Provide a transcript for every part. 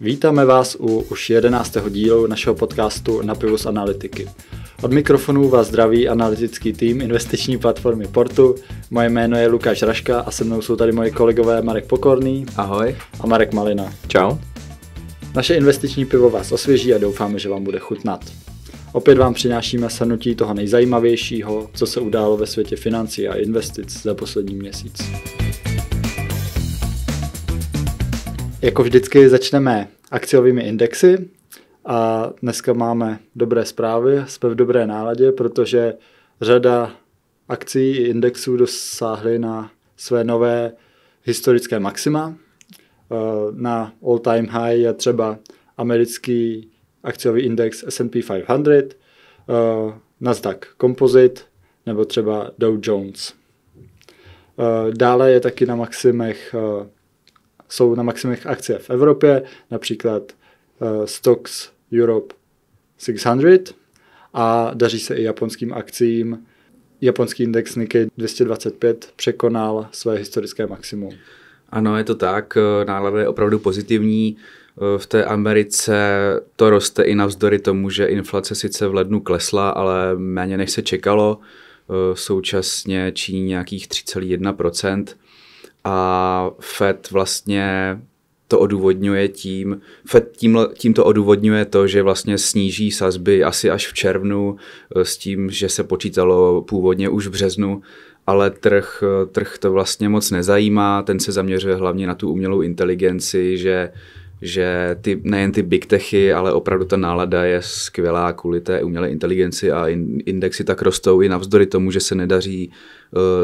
Vítáme vás u už jedenáctého dílu našeho podcastu Na pivu z analytiky. Od mikrofonu vás zdraví analytický tým investiční platformy Portu. Moje jméno je Lukáš Raška a se mnou jsou tady moje kolegové Marek Pokorný. Ahoj. A Marek Malina. Čau. Naše investiční pivo vás osvěží a doufáme, že vám bude chutnat. Opět vám přinášíme shrnutí toho nejzajímavějšího, co se událo ve světě financí a investic za poslední měsíc. Jako vždycky začneme akciovými indexy a dneska máme dobré zprávy, jsme v dobré náladě, protože řada akcí i indexů dosáhly na své nové historické maxima. Eh, na all-time high je třeba americký akciový index S&P 500, eh, Nasdaq Composite nebo třeba Dow Jones. Eh, dále je taky na maximech jsou na maximech akcie v Evropě, například uh, Stocks Europe 600 a daří se i japonským akcím. Japonský index Nikkei 225 překonal své historické maximum. Ano, je to tak, eh, nálada je opravdu pozitivní. Eh, v té Americe to roste i navzdory tomu, že inflace sice v lednu klesla, ale méně než se čekalo. Současně činí nějakých 3,1 a FED vlastně to odůvodňuje tím, FED tím, tím to odůvodňuje to, že vlastně sníží sazby asi až v červnu eh, s tím, že se počítalo původně už v březnu, ale trh, eh, trh to vlastně moc nezajímá, ten se zaměřuje hlavně na tu umělou inteligenci, že že ty, nejen ty big techy, ale opravdu ta nálada je skvělá kvůli té umělé inteligenci a in, indexy tak rostou i navzdory tomu, že se nedaří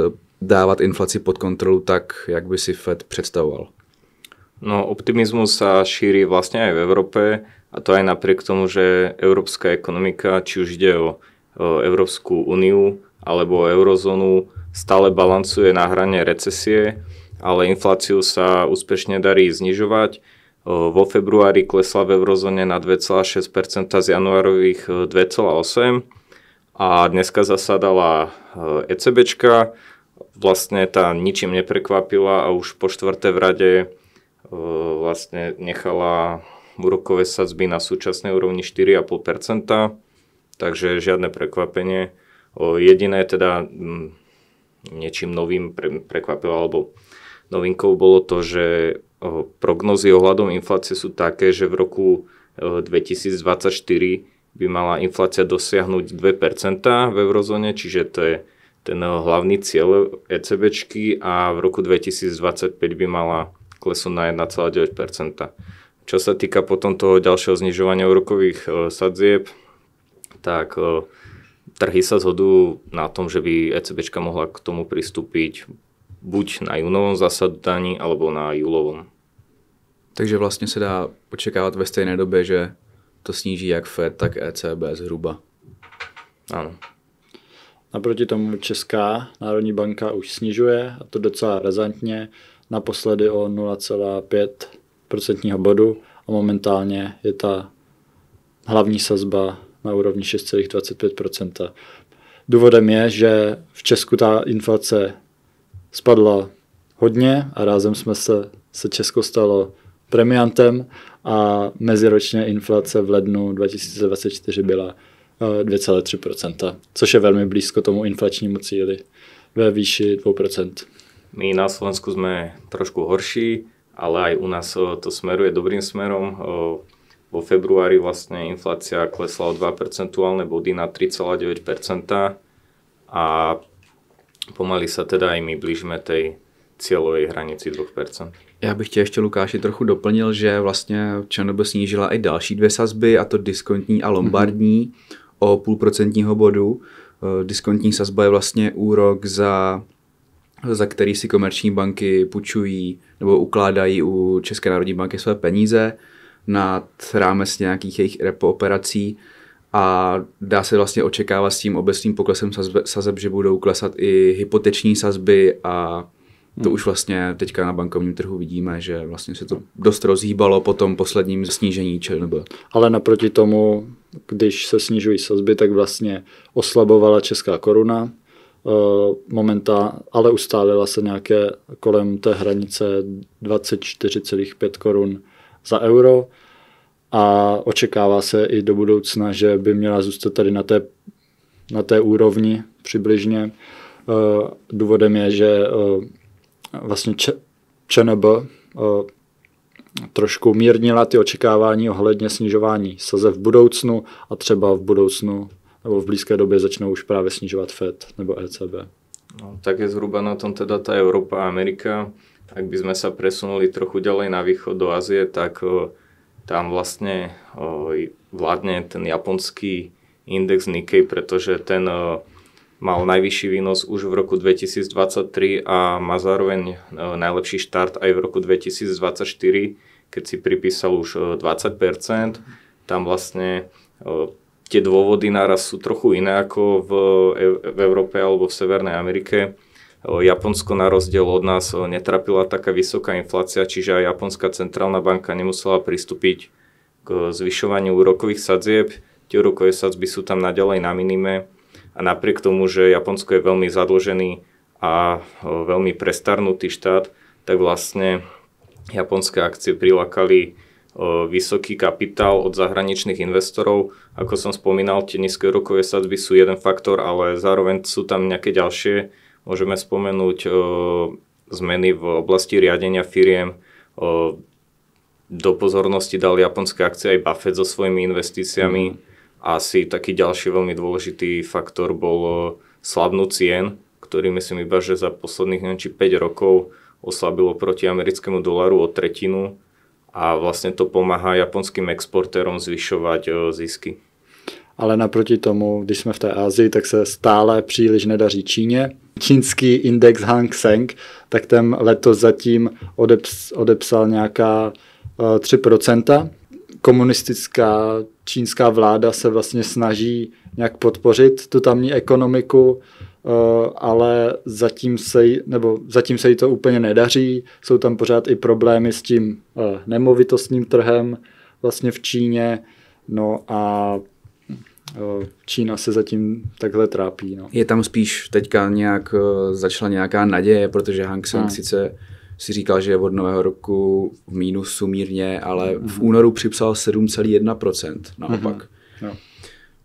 uh, dávat inflaci pod kontrolu tak, jak by si Fed představoval? No, optimismus sa šíří vlastně i v Evropě a to aj napriek tomu, že evropská ekonomika, či už jde o, evropskou unii, alebo o eurozónu, stále balancuje na hraně recesie, ale infláciu sa úspešne darí znižovať. Vo februári klesla v eurozóne na 2,6% z januárových 2,8% a dneska zasadala ECBčka, vlastne tá ničím neprekvapila a už po štvrté v rade eh, vlastne nechala úrokové sadzby na súčasnej úrovni 4,5%, takže žiadne prekvapenie. Jediné teda mm, niečím novým prekvapilo, alebo novinkou bolo to, že prognozy ohľadom inflácie sú také, že v roku 2024 eh, by mala inflácia dosiahnuť 2% v eurozóne, čiže to je ten eh, hlavný cieľ ECBčky a v roku 2025 by mala klesnúť na 1,9%. Čo sa týka potom toho ďalšieho znižovania úrokových eh, sadzieb, tak eh, trhy sa zhodujú na tom, že by ECBčka mohla k tomu pristúpiť buď na júnovom zasadaní alebo na júlovom. Takže vlastně se dá očekávat ve stejné době, že to sníží jak Fed, tak ECB zhruba. Ano. Naproti tomu Česká národní banka už snižuje, a to docela razantně, naposledy o 0,5% bodu a momentálně je ta hlavní sazba na úrovni 6,25%. Důvodem je, že v Česku ta inflace spadla hodně a rázem jsme se, se Česko stalo premiantem a meziročně inflace v lednu 2024 byla 2,3%, no, což je velmi blízko tomu inflačnímu cíli ve výši 2%. My na Slovensku jsme trošku horší, ale aj u nás eh, to smeruje dobrým smerom. Eh, vo februári vlastne inflácia klesla o 2 body na 3,9 a pomaly sa teda i my blížíme tej cílové hranici 2%. Já bych tě ještě, Lukáši, trochu doplnil, že vlastně ČNB snížila i další dvě sazby, a to diskontní a lombardní. Mm-hmm o půl procentního bodu. Eh, diskontní sazba je vlastně úrok za za který si komerční banky půjčují nebo ukládají u České národní banky své peníze nad rámec nějakých jejich repo operací a dá se vlastně očekávat s tím obecným poklesem sazeb, že budou klesat i hypoteční sazby a to už vlastně teďka na bankovním trhu vidíme, že vlastně se to dost rozhýbalo po tom posledním snížení ČNB. Ale naproti tomu, když se snižují sazby, tak vlastně oslabovala česká koruna, eh, Momenta, ale ustálila se nějaké kolem té hranice 24,5 korun za euro a očekává se i do budoucna, že by měla zůstat tady na té, na té úrovni přibližně. Eh, důvodem je, že eh, vlastně ČNB eh, trošku mírnila ty očekávání ohledně snižování saze v budoucnu a třeba v budoucnu nebo v blízké době začnou už právě snižovat FED nebo ECB. No, tak je zhruba na tom teda ta Evropa, a Amerika. Ak by sme sa presunuli trochu ďalej na východ do Azie, tak o, eh, tam vlastne o, eh, vládne ten japonský index Nikkei, pretože ten o, mal najvyšší výnos už v roku 2023 a má zároveň e, najlepší štart aj v roku 2024, keď si pripísal už 20%. E, tam vlastne e, tie dôvody naraz sú trochu iné ako v, v Európe alebo v Severnej Amerike. Japonsko na rozdiel od nás netrapila taká vysoká inflácia, čiže aj Japonská centrálna banka nemusela pristúpiť k zvyšovaniu úrokových sadzieb. Tie úrokové sadzby sú tam naďalej na minime a napriek tomu, že Japonsko je veľmi zadlžený a e, veľmi prestarnutý štát, tak vlastne japonské akcie prilákali e, vysoký kapitál od zahraničných investorov. Ako som spomínal, tie nízke rokové sadzby sú jeden faktor, ale zároveň sú tam nejaké ďalšie. Môžeme spomenúť e, zmeny v oblasti riadenia firiem. Do pozornosti dal japonské akcie aj Buffett so svojimi investíciami. Mm. A asi taký ďalší veľmi dôležitý faktor bol eh, slabnú cien, ktorý myslím iba, že za posledných neviem, či 5 rokov oslabilo proti americkému dolaru o tretinu a vlastne to pomáhá japonským exportérom zvyšovať eh, zisky. Ale naproti tomu, když jsme v té Asii, tak se stále příliš nedaří Číně. Čínský index Hang Seng, tak ten letos zatím odeps, odepsal nějaká 3%, eh, komunistická čínská vláda se vlastně snaží nějak podpořit tu tamní ekonomiku, eh, ale zatím se, nebo zatím se jí to úplně nedaří. Jsou tam pořád i problémy s tím eh, nemovitostním trhem vlastně v Číně. No a eh, Čína se zatím takhle trápí. No. Je tam spíš teďka nějak začala nějaká naděje, protože Hang Seng no. sice si říkal, že je od nového roku v mínusu mírně, ale mm-hmm. v mhm. únoru připsal 7,1%, naopak. Mm-hmm. No.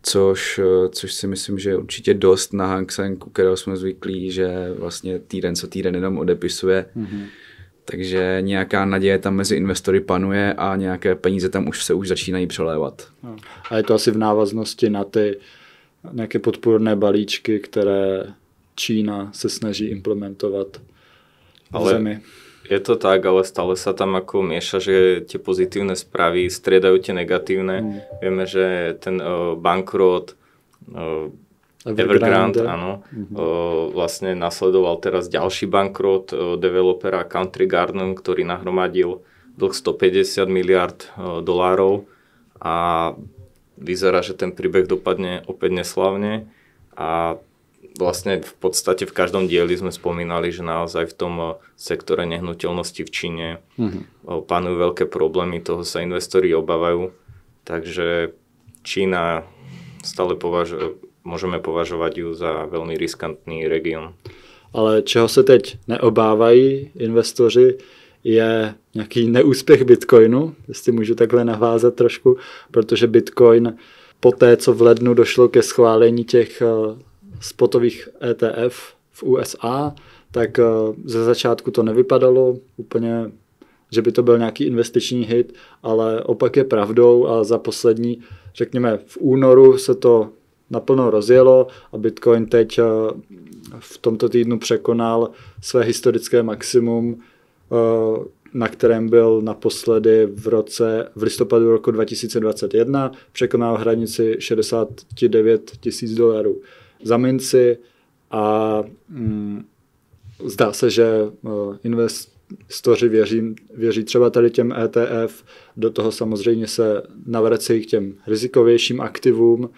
Což, eh, což si myslím, že je určitě dost na Hang Seng, u kterého jsme zvyklí, že vlastně týden co týden jenom odepisuje. Mm-hmm. Takže nějaká naděje tam mezi investory panuje a nějaké peníze tam už se už začínají přelévat. A je to asi v návaznosti na ty nějaké podporné balíčky, které Čína se snaží implementovat v Ale zemi. Je to tak, ale stále sa tam ako mieša, že tie pozitívne správy striedajú tie negatívne. Mm. Vieme, že ten uh, bankrot uh, Evergrande, Evergrande áno, mm-hmm. uh, eh, vlastne nasledoval teraz ďalší bankrot uh, developera Country Garden, ktorý nahromadil dlh 150 miliard uh, dolárov a vyzerá, že ten príbeh dopadne opäť neslavne a vlastne v podstate v každom dieli sme spomínali, že naozaj v tom eh, sektore nehnuteľnosti v Číne mm-hmm. Eh, panujú veľké problémy, toho sa investori obávajú. Takže Čína stále považuje, můžeme považovat ju za velmi riskantný region. Ale čeho se teď neobávají investoři, je nějaký neúspěch Bitcoinu, jestli můžu takhle navázat trošku, protože Bitcoin po té, co v lednu došlo ke schválení těch eh, spotových ETF v USA, tak eh, ze začátku to nevypadalo úplně, že by to byl nějaký investiční hit, ale opak je pravdou a za poslední, řekněme, v únoru se to naplno rozjelo a Bitcoin teď eh, v tomto týdnu překonal své historické maximum, eh, na kterém byl naposledy v roce v listopadu roku 2021, překonal hranici 69 tisíc dolarů za minci a mm, zdá se, že eh, investoři věří, věří třeba tady těm ETF, do toho samozřejmě se navracejí k těm rizikovějším aktivům,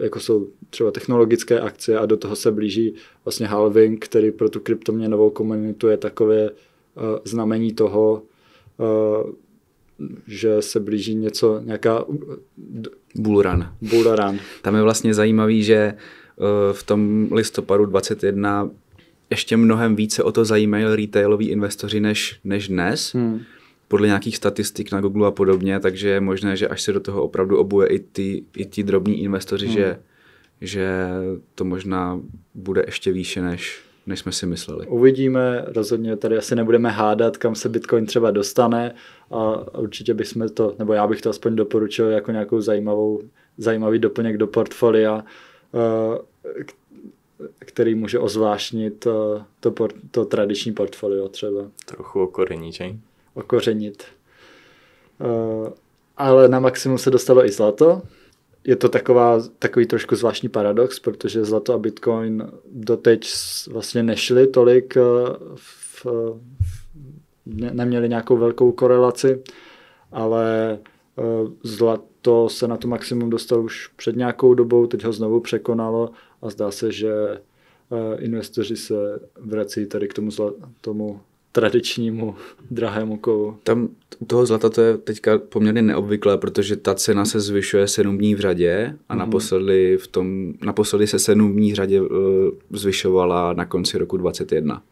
eh, jako jsou třeba technologické akcie a do toho se blíží vlastně halving, který pro tu kryptoměnovou komunitu je takové eh, znamení toho, že se blíží něco, nějaká... Bullrun. Bullrun. Tam je vlastně zajímavý, že Eh, v tom listopadu 21 ještě mnohem více o to zajímají retailoví investoři než, než dnes. Hmm. Podle nějakých statistik na Google a podobně, takže je možné, že až se do toho opravdu obuje i ty, i ty drobní investoři, hmm. že, že to možná bude ještě výše než, než jsme si mysleli. Uvidíme, rozhodně tady asi nebudeme hádat, kam se Bitcoin třeba dostane a určitě bychom to, nebo já bych to aspoň doporučil jako nějakou zajímavou, zajímavý doplněk do portfolia, Eh, který může ozvášnit eh, to, to, to tradiční portfolio třeba. Trochu okořenit, že? Eh, okořenit. Ale na maximum se dostalo i zlato. Je to taková, takový trošku zvláštní paradox, protože zlato a bitcoin doteď vlastně nešly tolik, v, v, neměli nějakou velkou korelaci, ale zlat, to se na to maximum dostal už před nějakou dobou, teď ho znovu překonalo a zdá se, že eh, investoři se vrací tady k tomu, zla, tomu tradičnímu drahému kovu. Tam toho zlata to je teďka poměrně neobvyklé, protože ta cena se zvyšuje 7 dní v řadě a mm-hmm. naposledy, v tom, naposledy se 7 dní v řadě eh, zvyšovala na konci roku 2021.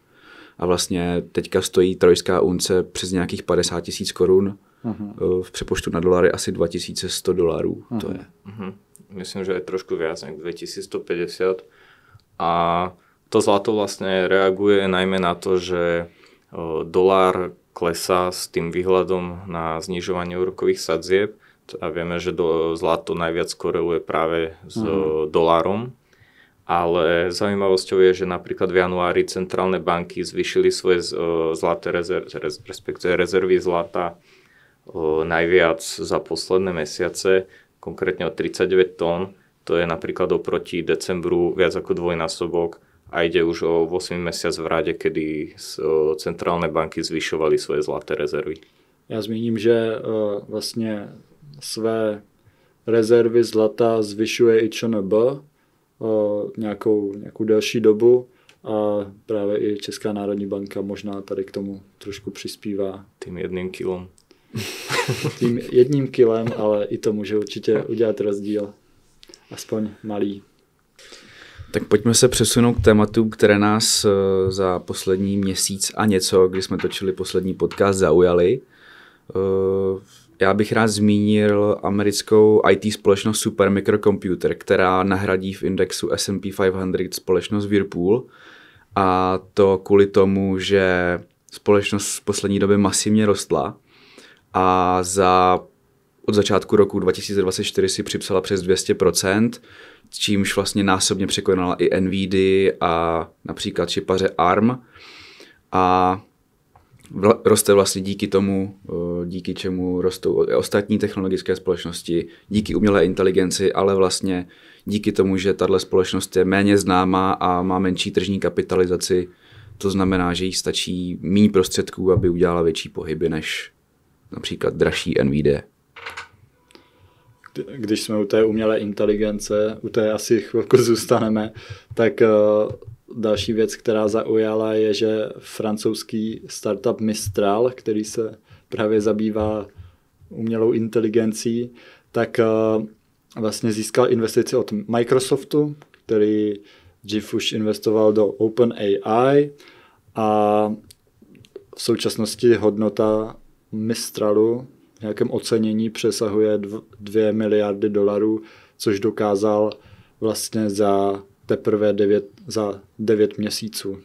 A vlastně teďka stojí trojská unce přes nějakých 50 tisíc korun uh-huh. v přepoštu na dolary asi 2100 dolarů uh-huh. to mm-hmm. je. Uh-huh. Myslím, že je trošku viac, 2150 a to zlato vlastne reaguje najmä na to, že dolar klesá s tým výhľadom na znižovanie úrokových sadzieb a vieme, že do, zlato najviac koreluje práve s uh-huh. dolarom. Ale zaujímavosťou je, že napríklad v januári centrálne banky zvyšili svoje zlaté rezervy, respektive rezervy zlata najviac za posledné mesiace, konkrétne o 39 tón. To je napríklad oproti decembru viac ako dvojnásobok a ide už o 8 mesiac v rade, kedy centrálne banky zvyšovali svoje zlaté rezervy. Já zmíním, že vlastně své rezervy zlata zvyšuje i ČNB nějakou, nějakou delší dobu a právě i Česká národní banka možná tady k tomu trošku přispívá. Tým jedným kilom. tím jedním kilem, ale i to může určitě udělat rozdíl. Aspoň malý. Tak pojďme se přesunout k tématu, které nás eh, za poslední měsíc a něco, kdy jsme točili poslední podcast, zaujali. Eh, já bych rád zmínil americkou IT společnost Supermicrocomputer, která nahradí v indexu S&P 500 společnost Whirlpool. A to kvůli tomu, že společnost v poslední době masivně rostla a za od začátku roku 2024 si připsala přes 200%, čímž vlastně násobně překonala i NVD a například šipaře ARM a vla, roste vlastně díky tomu, eh, díky čemu rostou ostatní technologické společnosti, díky umělé inteligenci, ale vlastně díky tomu, že tahle společnost je méně známá a má menší tržní kapitalizaci, to znamená, že jí stačí méně prostředků, aby udělala větší pohyby než například dražší NVD. Když jsme u té umělé inteligence, u té asi chvilku zůstaneme, tak eh, další věc, která zaujala, je, že francouzský startup Mistral, který se právě zabývá umělou inteligencí, tak eh, vlastně získal investici od Microsoftu, který GIF už investoval do OpenAI a v současnosti hodnota Mistralu v nějakém ocenění přesahuje 2 miliardy dolarů, což dokázal vlastně za teprve 9, za 9 měsíců.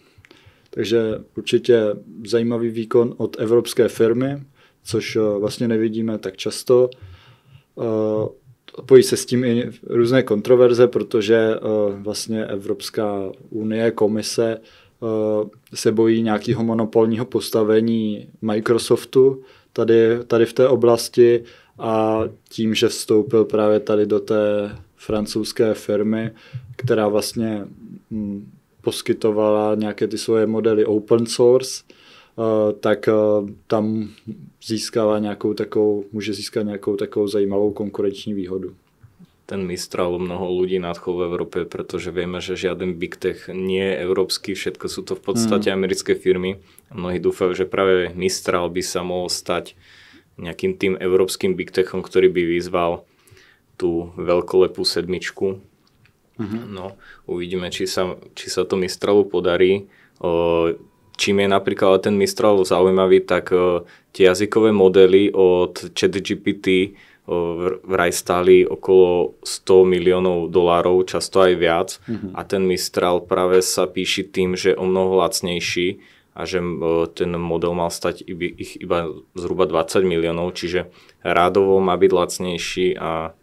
Takže určitě zajímavý výkon od evropské firmy, což eh, vlastně nevidíme tak často. Eh, pojí se s tím i různé kontroverze, protože eh, vlastně Evropská unie, komise Eh, se bojí nějakého monopolního postavení Microsoftu tady, tady v té oblasti a tím, že vstoupil právě tady do té francouzské firmy, která vlastně mm, poskytovala nějaké ty svoje modely open source, eh, tak eh, tam získává nějakou takovou, může získat nějakou takovou zajímavou konkurenční výhodu ten mistr alebo mnoho ľudí nadchol v Európe, pretože vieme, že žiaden big tech nie je európsky, všetko sú to v podstate mm. americké firmy. Mnohí dúfajú, že práve Mistral by sa mohol stať nejakým tým európskym big techom, ktorý by vyzval tú veľkolepú sedmičku. Mm-hmm. No, uvidíme, či sa, či sa to Mistralu podarí. O, čím je napríklad ten Mistral zaujímavý, tak o, tie jazykové modely od ChatGPT vraj stáli okolo 100 miliónov dolárov, často aj viac. Mm-hmm. A ten Mistral práve sa píši tým, že je o mnoho lacnejší a že ten model mal stať ich iba zhruba 20 miliónov, čiže rádovo má byť lacnejší a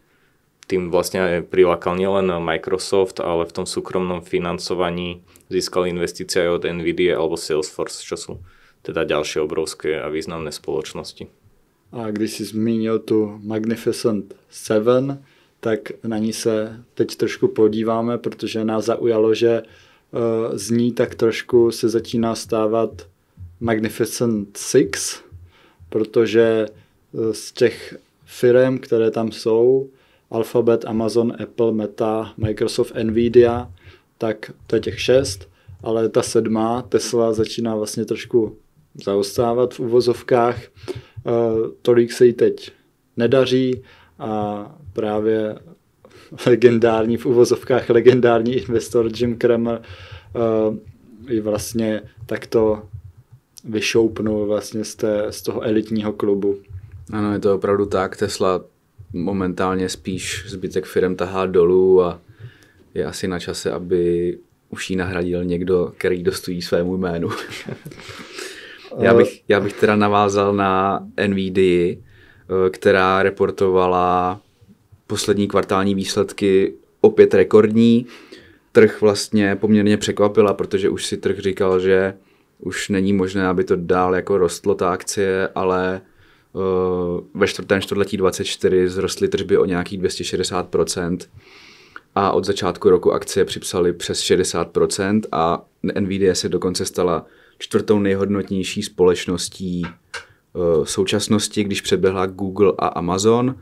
tým vlastne prilákal nielen Microsoft, ale v tom súkromnom financovaní získal investície aj od NVIDIA alebo Salesforce, čo sú teda ďalšie obrovské a významné spoločnosti. A když jsi zmínil tu Magnificent Seven, tak na ní se teď trošku podíváme, protože nás zaujalo, že eh, z ní tak trošku se začíná stávat Magnificent Six, protože eh, z těch firm, které tam jsou, Alphabet, Amazon, Apple, Meta, Microsoft, Nvidia, tak to je těch šest, ale ta sedmá, Tesla, začíná vlastně trošku zaostávat v uvozovkách Eh, tolik se jí teď nedaří a právě legendární, v uvozovkách legendární investor Jim Cramer eh, ji vlastně takto vyšoupnul vlastně z, té, z toho elitního klubu. Ano, je to opravdu tak. Tesla momentálně spíš zbytek firm tahá dolů a je asi na čase, aby už ji nahradil někdo, který dostojí svému jménu. Já eh, bych, já bych teda navázal na NVD, eh, která reportovala poslední kvartální výsledky opět rekordní. Trh vlastně poměrně překvapila, protože už si trh říkal, že už není možné, aby to dál jako rostlo ta akcie, ale uh, ve čtvrtém čtvrtletí 24 zrostly tržby o nějakých 260% a od začátku roku akcie připsaly přes 60% a NVIDIA se dokonce stala čtvrtou nejhodnotnější společností v eh, současnosti, když přeběhla Google a Amazon.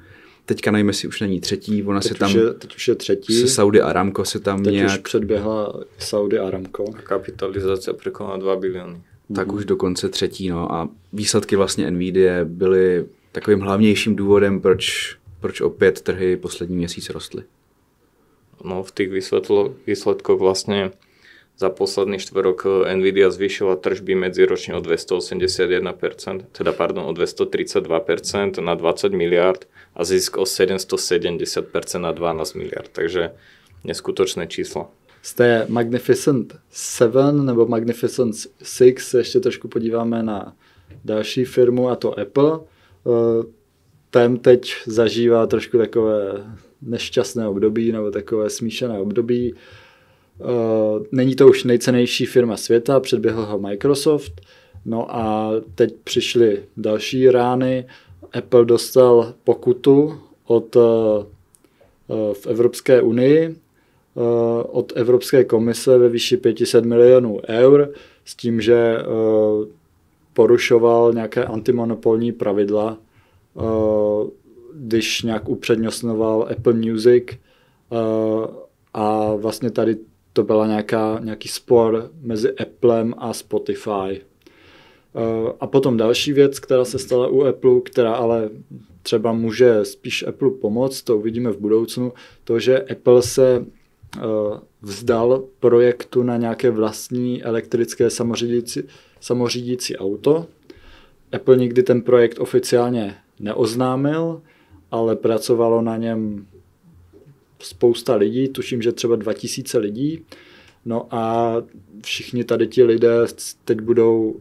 Teďka nevím, jestli už není třetí, ona teď se tam... Už je, teď už je třetí. Se Saudi Aramco se tam teď nějak... Teď už předběhla Saudi Aramco. A kapitalizace překonala 2 biliony. Tak mm. už dokonce třetí, no. A výsledky vlastně NVIDIA byly takovým hlavnějším důvodem, proč, proč opět trhy poslední měsíc rostly. No, v těch výsledkoch vlastně za posledný rok eh, Nvidia zvýšila tržby medziročne o 281%, teda pardon, o 232% na 20 miliard a zisk o 770% na 12 miliard. Takže neskutočné číslo. Z té Magnificent 7 nebo Magnificent 6 se ještě trošku podíváme na další firmu a to Apple. Eh, ten teď zažívá trošku takové nešťastné období nebo takové smíšené období. Eh, není to už nejcenejší firma světa, předběhl ho Microsoft. No a teď přišly další rány. Apple dostal pokutu od eh, eh, v Evropské unii od Evropské komise ve výši 500 milionů eur s tím, že porušoval nějaké antimonopolní pravidla, když nějak upřednostňoval Apple Music a vlastně tady to byla nějaká, nějaký spor mezi Applem a Spotify. Eh, a potom další věc, která se stala u Apple, která ale třeba může spíš Apple pomoct, to uvidíme v budoucnu, to, že Apple se eh, vzdal projektu na nějaké vlastní elektrické samořídící, samořídící auto. Apple nikdy ten projekt oficiálně neoznámil, ale pracovalo na něm spousta lidí, tuším, že třeba 2000 lidí. No a všichni tady ti lidé teď budou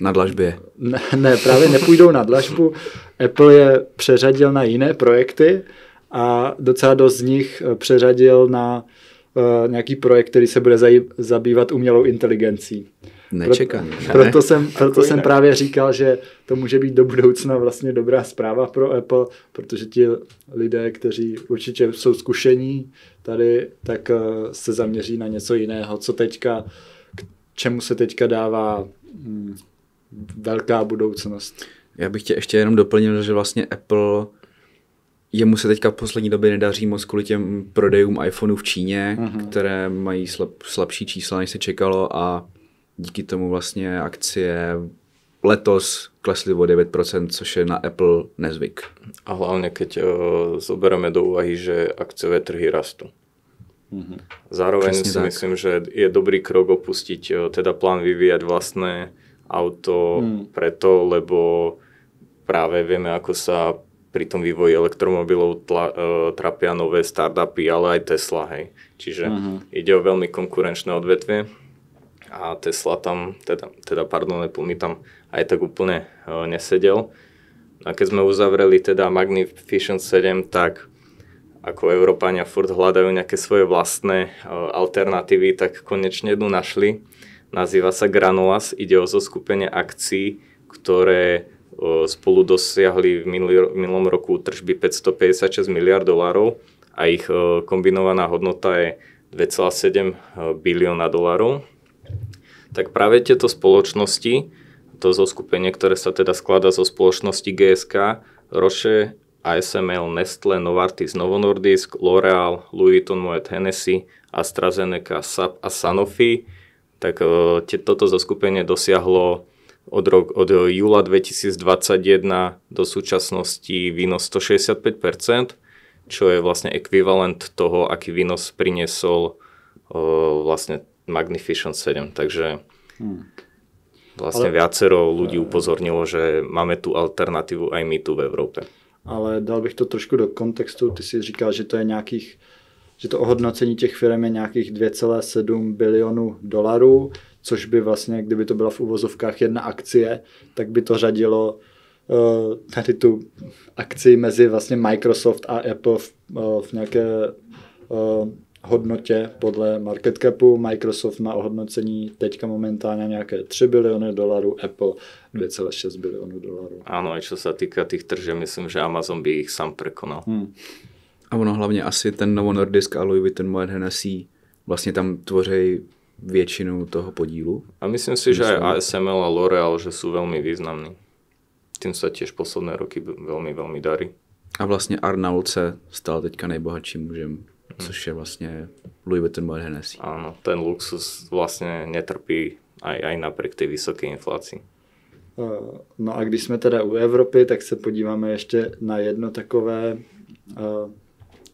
na dlažbě. Ne, ne, právě nepůjdou na dlažbu. Apple je přeřadil na jiné projekty a docela dost z nich eh, přeřadil na uh, nějaký projekt, který se bude zaj- zabývat umělou inteligencí. Nečekaný. Proto, ne? proto jsem, proto jsem právě říkal, že to může být do budoucna vlastně dobrá zpráva pro Apple, protože ti lidé, kteří určitě jsou zkušení tady, tak eh, se zaměří na něco jiného, co teďka, k čemu se teďka dává hm, velká budoucnost. Já bych tě ještě jenom doplnil, že vlastně Apple jemu se teďka v poslední době nedaří moc kvůli těm prodejům iPhoneů v Číně, uh-huh. které mají slab, slabší čísla, než se čekalo a díky tomu vlastně akcie letos klesly o 9%, což je na Apple nezvyk. A hlavně keď uh, eh, zobereme do úvahy, že akciové trhy rastou. Mm-hmm. Zároveň Přesně si tak. myslím, že je dobrý krok uh, teda plán vyvíjet vlastné auto mm. preto, lebo právě víme, jako se při tom vývoji elektromobilů tla, uh, eh, trapia nové startupy, ale i Tesla, hej. Čiže uh-huh. ide o velmi konkurenčné odvětví a Tesla tam, teda, teda pardon, Apple mi tam aj tak úplne uh, nesedel. a keď sme uzavreli teda Magnificent 7, tak ako Európania furt hľadajú nejaké svoje vlastné uh, alternatívy, tak konečne jednu našli. Nazýva sa Granulas, ide o zoskupenie akcií, ktoré uh, spolu dosiahli v, minulý, v minulom roku tržby 556 miliard dolárov a ich kombinovaná hodnota je 2,7 bilióna dolarov tak práve tieto spoločnosti, to zoskupenie, ktoré sa teda skladá zo spoločnosti GSK, Roche, ASML, Nestle, Novartis, Novo Nordisk, L'Oreal, Louis Vuitton, Moet Hennessy, AstraZeneca, SAP a Sanofi, tak e, toto zoskupenie dosiahlo od, rok, od júla 2021 do súčasnosti výnos 165%, čo je vlastne ekvivalent toho, aký výnos priniesol e, vlastne Magnificent 7, takže hmm. vlastne Ale... viacero lidí upozornilo, že máme tu alternativu i my tu v Evropě. Ale dal bych to trošku do kontextu, ty si říkal, že to je nějakých že to ohodnocení těch firm je nějakých 2,7 bilionů dolarů, což by vlastně, kdyby to byla v uvozovkách jedna akcie, tak by to řadilo uh, tady tu akci mezi vlastně Microsoft a Apple v, uh, v nějaké uh, hodnotě podle market capu. Microsoft má ohodnocení teďka momentálně nějaké 3 biliony dolarů, Apple 2,6 bilionů dolarů. Ano, a co se týká těch trže, myslím, že Amazon by ich sám překonal. Hmm. A ono hlavně asi ten Novo Nordisk a Louis Vuitton Moet Hennessy vlastně tam tvoří většinu toho podílu. A myslím si, myslím, že aj ASML a L'Oreal, že jsou velmi významní. Tím se těž posledné roky velmi, velmi darí. A vlastně Arnault se stal teďka nejbohatším mužem Hmm. což je vlastně Louis Vuitton Hennessy. Ano, ten luxus vlastně netrpí aj, aj napriek té vysoké inflaci. No a když jsme teda u Evropy, tak se podíváme ještě na jedno takové,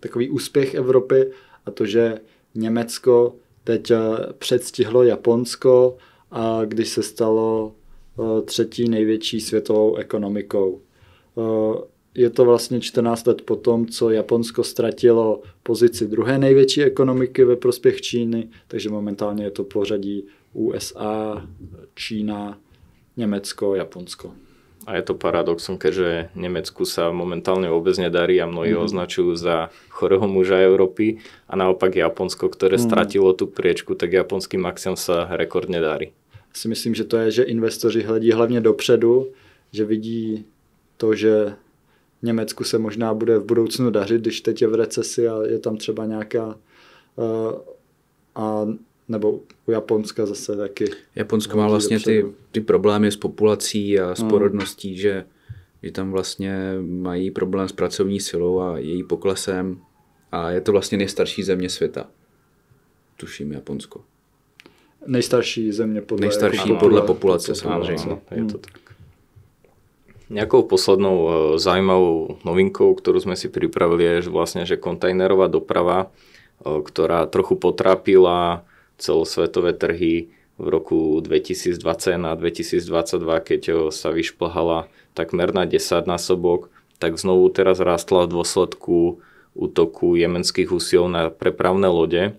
takový úspěch Evropy a to, že Německo teď předstihlo Japonsko, a když se stalo třetí největší světovou ekonomikou je to vlastně 14 let po tom, co Japonsko ztratilo pozici druhé největší ekonomiky ve prospěch Číny, takže momentálně je to pořadí USA, Čína, Německo, Japonsko. A je to paradoxom, keďže Nemecku sa momentálne vôbec nedarí a mnohí mm. označujú za chorého muža Európy a naopak Japonsko, ktoré mm. stratilo tu priečku, tak japonským akciám sa rekordně darí. Si myslím, že to je, že investoři hledí hlavně dopředu, že vidí to, že Německu se možná bude v budoucnu dařit, když teď je v recesi a je tam třeba nějaká eh, a nebo u Japonska zase taky. Japonsko má vlastně ty, ty problémy s populací a s no. porodností, že, že tam vlastně mají problém s pracovní silou a její poklesem a je to vlastně nejstarší země světa. Tuším Japonsko. Nejstarší země podle, nejstarší jako podle, podle populace, populace samozřejmě. No, je to hmm. tak. Nějakou poslednou eh, zajímavou novinkou, kterou jsme si připravili, je že vlastně, že kontejnerová doprava, eh, která trochu potrápila celosvětové trhy v roku 2020 na 2022, keď eh, sa vyšplhala takmer na 10 násobok, tak znovu teraz rástla v dôsledku útoku jemenských úsilov na prepravné lode.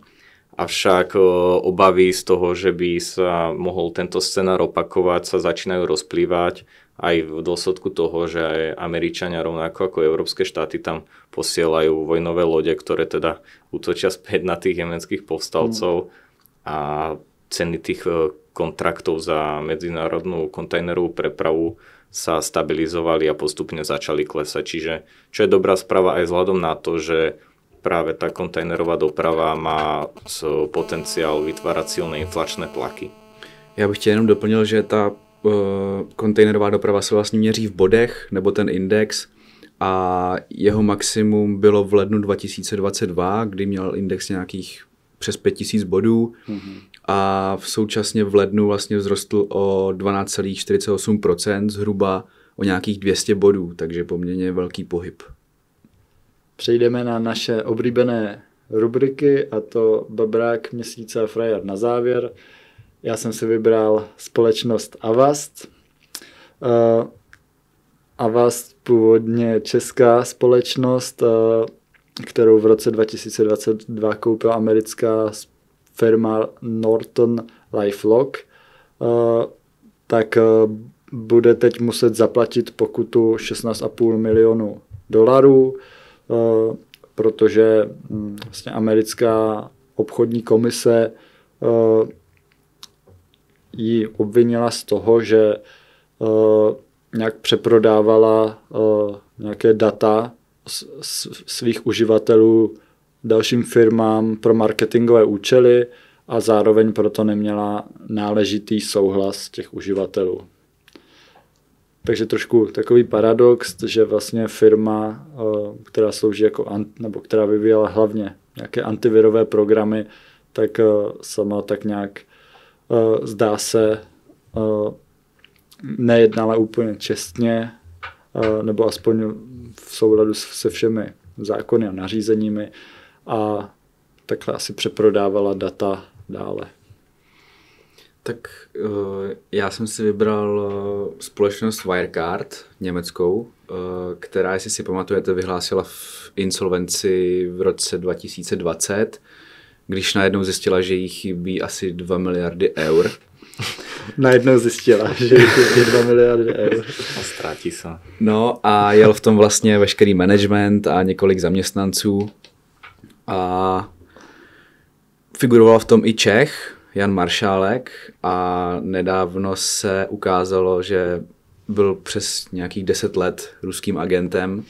Avšak obavy z toho, že by sa mohol tento scénar opakovať, sa začínajú rozplývať aj v dôsledku toho, že aj Američania rovnako ako európske štáty tam posielajú vojnové lode, ktoré teda útočia späť na tých jemenských povstalcov mm. a ceny tých e, kontraktov za medzinárodnú kontajnerovú prepravu sa stabilizovali a postupne začali klesať. Čiže čo je dobrá správa aj vzhľadom na to, že práve tá kontajnerová doprava má potenciál vytvárať silné inflačné tlaky. Já bych tě jenom doplnil, že ta Eh, kontejnerová doprava se vlastně měří v bodech, nebo ten index, a jeho maximum bylo v lednu 2022, kdy měl index nějakých přes 5000 bodů mm-hmm. a v současně v lednu vlastně vzrostl o 12,48% zhruba o nějakých 200 bodů, takže poměrně velký pohyb. Přejdeme na naše oblíbené rubriky a to Babrák, Měsíce a Frajer na závěr. Já jsem si vybral společnost Avast. Uh, Avast původně česká společnost, uh, kterou v roce 2022 koupila americká firma Norton Lifelock, uh, tak uh, bude teď muset zaplatit pokutu 16,5 milionů dolarů, uh, protože um, vlastně americká obchodní komise uh, ji obvinila z toho, že uh, nějak přeprodávala uh, nějaké data s, s, svých uživatelů dalším firmám pro marketingové účely a zároveň proto neměla náležitý souhlas těch uživatelů. Takže trošku takový paradox, že vlastně firma, eh, která slouží jako, nebo která vyvíjela hlavně nějaké antivirové programy, tak sama tak nějak Eh, zdá se, eh, nejednala úplně čestně, eh, nebo aspoň v souladu se všemi zákony a nařízeními a takhle asi přeprodávala data dále. Tak já jsem si vybral společnost Wirecard německou, která, jestli si pamatujete, vyhlásila v insolvenci v roce 2020 když najednou zjistila, že jí chybí asi 2 miliardy eur. najednou zjistila, že jí chybí 2 miliardy eur. A ztrátí se. No a jel v tom vlastně veškerý management a několik zaměstnanců. A figuroval v tom i Čech, Jan Maršálek a nedávno se ukázalo, že byl přes nějakých deset let ruským agentem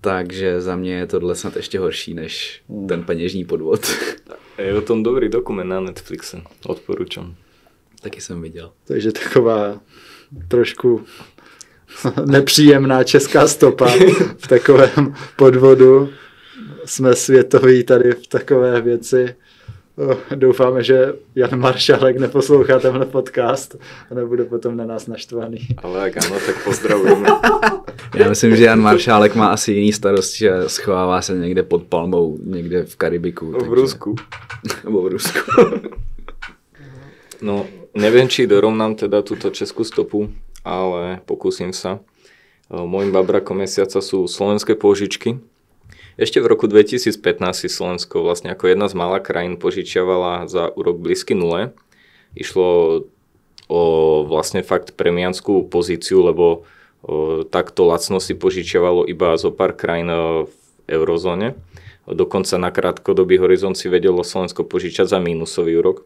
takže za mě je tohle snad ještě horší než hmm. ten peněžní podvod. Je o tom dobrý dokument na Netflixe, odporučám. Taky jsem viděl. Takže taková trošku nepříjemná česká stopa v takovém podvodu. Jsme světoví tady v takové věci. Eh, doufáme, že Jan Maršalek neposlouchá tenhle podcast a nebude potom na nás naštvaný. Ale jak ano, tak pozdravujeme. Já myslím, že Jan Maršálek má asi jiný starost, že schovává se někde pod palmou, někde v Karibiku. V takže... Rusku. Nebo v Rusku. no, nevím, či dorovnám teda tuto českou stopu, ale pokusím se. Eh, Mojím babrakom měsíce jsou slovenské požičky? Ešte v roku 2015 si Slovensko vlastne ako jedna z mála krajín požičiavala za úrok blízky nule. Išlo o vlastne fakt premianskú pozíciu, lebo o, takto lacno si požičiavalo iba zo pár krajín v eurozóne. Dokonca na krátkodobý horizont si vedelo Slovensko požičať za mínusový úrok.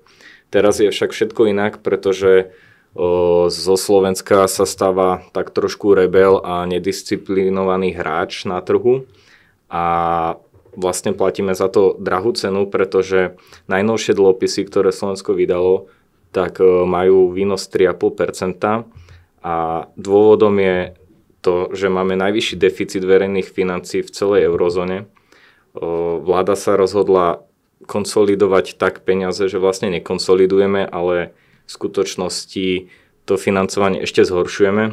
Teraz je však všetko inak, pretože O, zo Slovenska sa stáva tak trošku rebel a nedisciplinovaný hráč na trhu a vlastne platíme za to drahú cenu, pretože najnovšie dlhopisy, ktoré Slovensko vydalo, tak e, majú výnos 3,5% a dôvodom je to, že máme najvyšší deficit verejných financí v celej eurozóne. E, vláda sa rozhodla konsolidovať tak peniaze, že vlastne nekonsolidujeme, ale v skutočnosti to financovanie ešte zhoršujeme. E,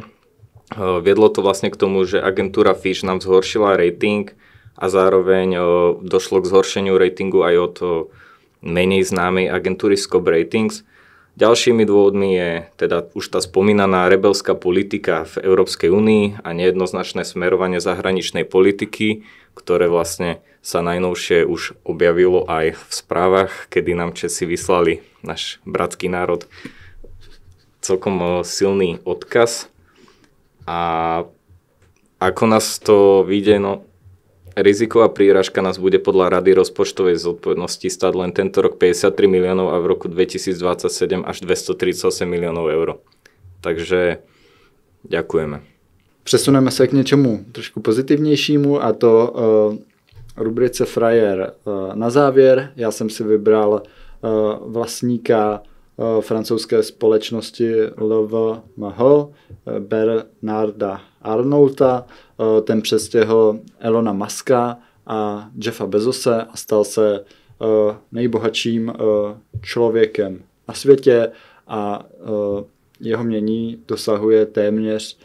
viedlo to vlastne k tomu, že agentúra Fitch nám zhoršila rating, a zároveň došlo k zhoršeniu ratingu aj od menej známej agentúry Scope Ratings. Ďalšími dôvodmi je teda už tá spomínaná rebelská politika v Európskej únii a nejednoznačné smerovanie zahraničnej politiky, ktoré vlastne sa najnovšie už objavilo aj v správach, kedy nám Česi vyslali náš bratský národ celkom silný odkaz. A ako nás to vyjde, no Riziková príražka nás bude podľa Rady rozpočtovej zodpovednosti stať len tento rok 53 miliónov a v roku 2027 až 238 miliónov eur. Takže ďakujeme. Přesuneme se k něčemu trošku pozitivnějšímu a to uh, rubrice Frajer. Uh, na závěr já jsem si vybral uh, vlastníka uh, francouzské společnosti Love uh, Bernarda Arnouta. Uh, Eh, ten těho Elona Muska a Jeffa Bezose a stal se eh, nejbohatším eh, člověkem na světě a jeho mění dosahuje téměř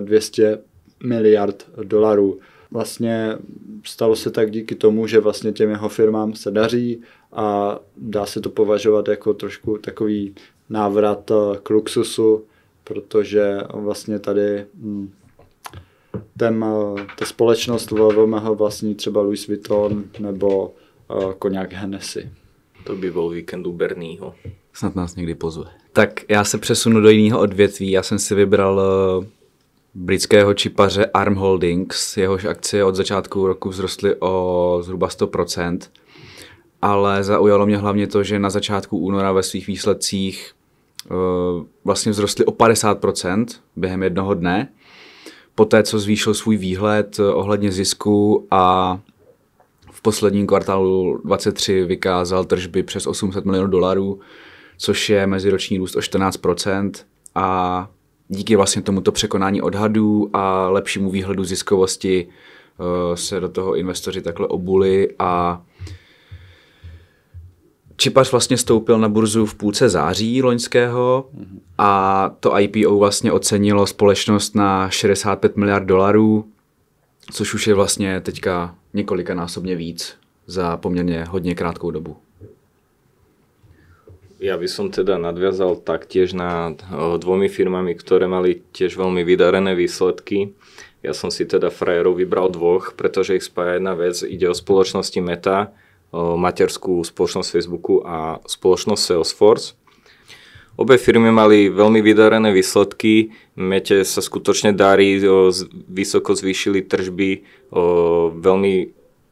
200 miliard dolarů. Vlastně stalo se tak díky tomu, že vlastně těm jeho firmám se daří a dá se to považovat jako trošku takový návrat k luxusu, protože vlastně tady hm, ten, eh, ta společnost VVMH vlastní třeba Louis Vuitton nebo uh, eh, koněk Hennessy. To by byl víkendu Bernýho. Snad nás někdy pozve. Tak já se přesunu do jiného odvětví. Já jsem si vybral uh, britského čipaře Arm Holdings. Jehož akcie od začátku roku vzrostly o zhruba 100%. Ale zaujalo mě hlavně to, že na začátku února ve svých výsledcích vlastně vzrostly o 50% během jednoho dne poté, co zvýšil svůj výhled eh, ohledně zisku a v posledním kvartálu 23 vykázal tržby přes 800 milionů dolarů, což je meziroční růst o 14% a díky vlastně tomuto překonání odhadů a lepšímu výhledu ziskovosti eh, se do toho investoři takhle obuli a Čipař vlastně stoupil na burzu v půlce září loňského mhm. a to IPO vlastně ocenilo společnost na 65 miliard dolarů, což už je vlastně teďka několikanásobně víc za poměrně hodně krátkou dobu. Ja bych som teda nadviazal taktiež na dvomi firmami, které mali tiež velmi vydarené výsledky. Ja jsem si teda frajerů vybral dvoch, protože ich spája jedna věc, Ide o spoločnosti Meta, materskú spoločnosť Facebooku a spoločnosť Salesforce. Obe firmy mali veľmi vydarené výsledky, Mete sa skutočne darí, vysoko zvýšili tržby, veľmi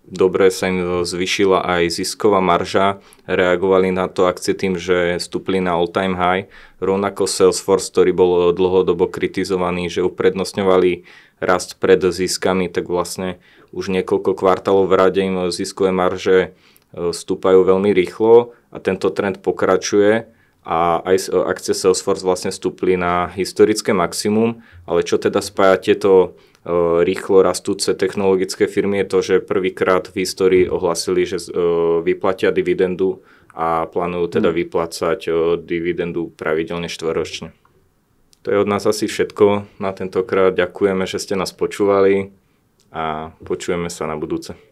dobre sa im zvýšila aj zisková marža, reagovali na to akcie tým, že vstúpili na all-time high, rovnako Salesforce, ktorý bol dlhodobo kritizovaný, že uprednostňovali rast pred ziskami, tak vlastne už niekoľko kvartálov v rade im ziskové marže e, stúpajú veľmi rýchlo a tento trend pokračuje a aj e, akcie Salesforce vlastne stúpli na historické maximum, ale čo teda spája tieto e, rýchlo rastúce technologické firmy je to, že prvýkrát v histórii ohlasili, že vyplatia dividendu a plánujú teda hmm. vyplácať dividendu pravidelne štvoročne. To je od nás asi všetko na tentokrát. Ďakujeme, že ste nás počúvali a počujeme sa na budúce.